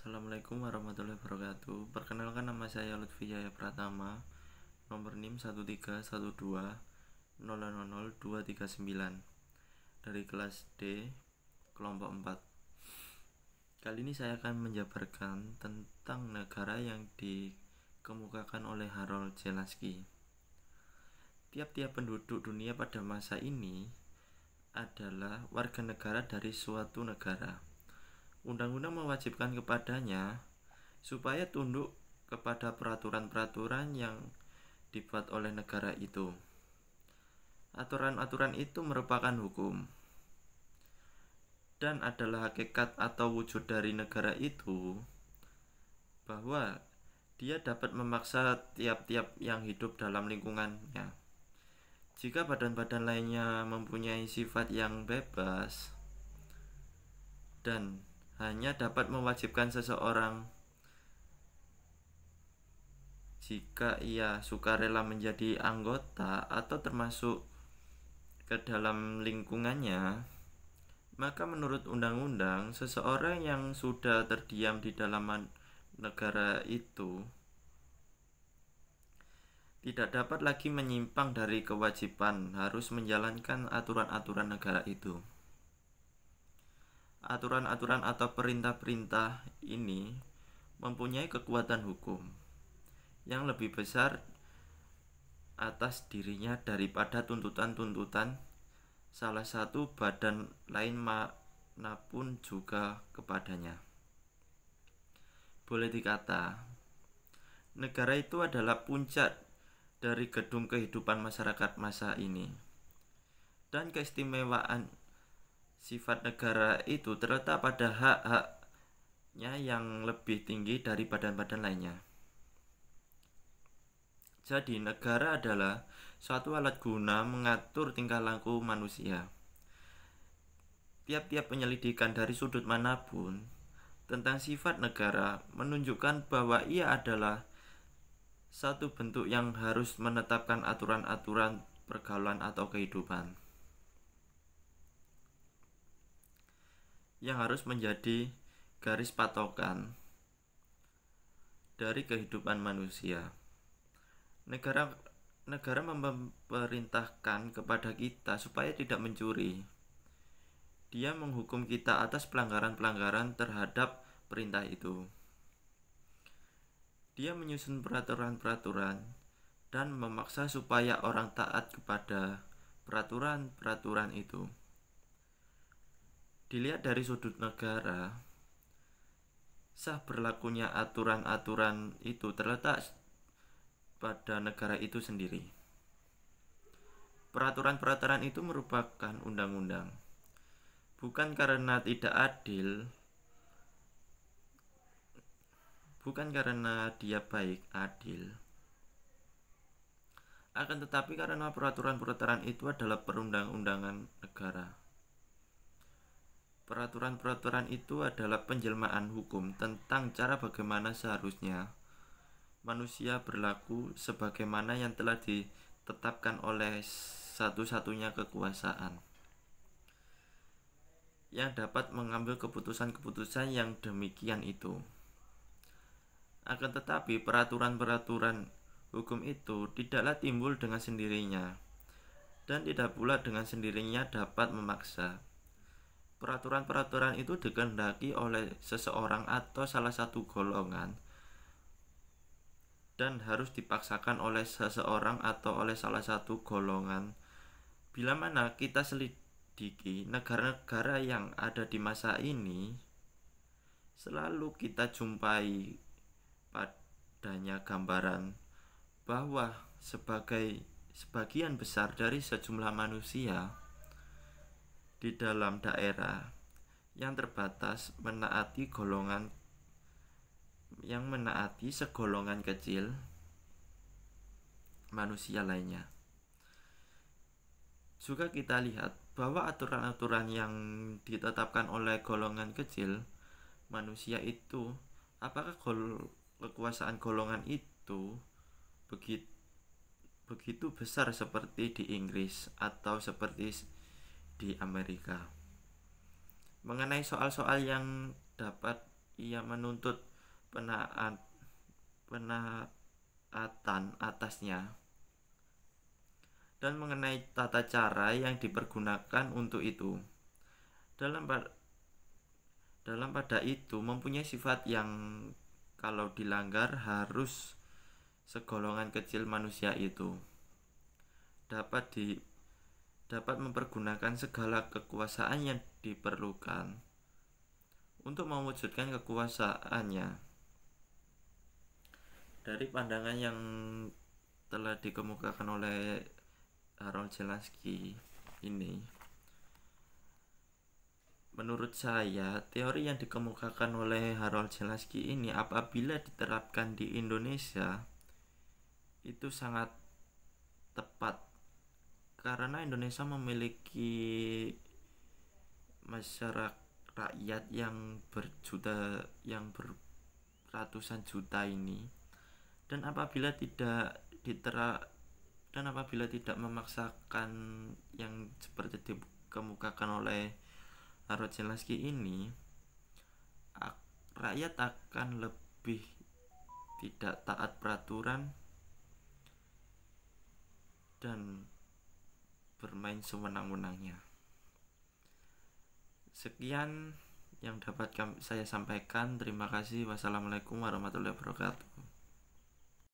Assalamualaikum warahmatullahi wabarakatuh Perkenalkan nama saya Lutfi Jaya Pratama Nomor NIM 1312-000239 Dari kelas D Kelompok 4 Kali ini saya akan menjabarkan tentang negara yang dikemukakan oleh Harold Jelaski Tiap-tiap penduduk dunia pada masa ini adalah warga negara dari suatu negara undang-undang mewajibkan kepadanya supaya tunduk kepada peraturan-peraturan yang dibuat oleh negara itu. Aturan-aturan itu merupakan hukum dan adalah hakikat atau wujud dari negara itu bahwa dia dapat memaksa tiap-tiap yang hidup dalam lingkungannya. Jika badan-badan lainnya mempunyai sifat yang bebas dan hanya dapat mewajibkan seseorang jika ia suka rela menjadi anggota atau termasuk ke dalam lingkungannya maka menurut undang-undang seseorang yang sudah terdiam di dalam negara itu tidak dapat lagi menyimpang dari kewajiban harus menjalankan aturan-aturan negara itu aturan-aturan atau perintah-perintah ini mempunyai kekuatan hukum yang lebih besar atas dirinya daripada tuntutan-tuntutan salah satu badan lain manapun juga kepadanya. Boleh dikata, negara itu adalah puncak dari gedung kehidupan masyarakat masa ini. Dan keistimewaan sifat negara itu terletak pada hak-haknya yang lebih tinggi dari badan-badan lainnya. Jadi, negara adalah suatu alat guna mengatur tingkah laku manusia. Tiap-tiap penyelidikan dari sudut manapun tentang sifat negara menunjukkan bahwa ia adalah satu bentuk yang harus menetapkan aturan-aturan pergaulan atau kehidupan. yang harus menjadi garis patokan dari kehidupan manusia. Negara negara memerintahkan kepada kita supaya tidak mencuri. Dia menghukum kita atas pelanggaran-pelanggaran terhadap perintah itu. Dia menyusun peraturan-peraturan dan memaksa supaya orang taat kepada peraturan-peraturan itu. Dilihat dari sudut negara, sah berlakunya aturan-aturan itu terletak pada negara itu sendiri. Peraturan-peraturan itu merupakan undang-undang. Bukan karena tidak adil, bukan karena dia baik adil. Akan tetapi karena peraturan-peraturan itu adalah perundang-undangan negara. Peraturan-peraturan itu adalah penjelmaan hukum tentang cara bagaimana seharusnya manusia berlaku sebagaimana yang telah ditetapkan oleh satu-satunya kekuasaan yang dapat mengambil keputusan-keputusan yang demikian itu. Akan tetapi, peraturan-peraturan hukum itu tidaklah timbul dengan sendirinya dan tidak pula dengan sendirinya dapat memaksa Peraturan-peraturan itu dikehendaki oleh seseorang atau salah satu golongan dan harus dipaksakan oleh seseorang atau oleh salah satu golongan. Bila mana kita selidiki negara-negara yang ada di masa ini selalu kita jumpai padanya gambaran bahwa sebagai sebagian besar dari sejumlah manusia di dalam daerah yang terbatas menaati golongan yang menaati segolongan kecil manusia lainnya. Juga kita lihat bahwa aturan-aturan yang ditetapkan oleh golongan kecil manusia itu apakah gol kekuasaan golongan itu begitu begitu besar seperti di Inggris atau seperti di Amerika. Mengenai soal-soal yang dapat ia menuntut penaat, penaatan atasnya dan mengenai tata cara yang dipergunakan untuk itu. Dalam dalam pada itu mempunyai sifat yang kalau dilanggar harus segolongan kecil manusia itu dapat di dapat mempergunakan segala kekuasaan yang diperlukan untuk mewujudkan kekuasaannya. Dari pandangan yang telah dikemukakan oleh Harold Jelaski ini, menurut saya teori yang dikemukakan oleh Harold Jelaski ini apabila diterapkan di Indonesia itu sangat tepat karena Indonesia memiliki masyarakat rakyat yang berjuta yang beratusan juta ini dan apabila tidak ditera dan apabila tidak memaksakan yang seperti dikemukakan oleh Zelensky ini rakyat akan lebih tidak taat peraturan dan bermain sewenang-wenangnya. Sekian yang dapat saya sampaikan. Terima kasih. Wassalamualaikum warahmatullahi wabarakatuh.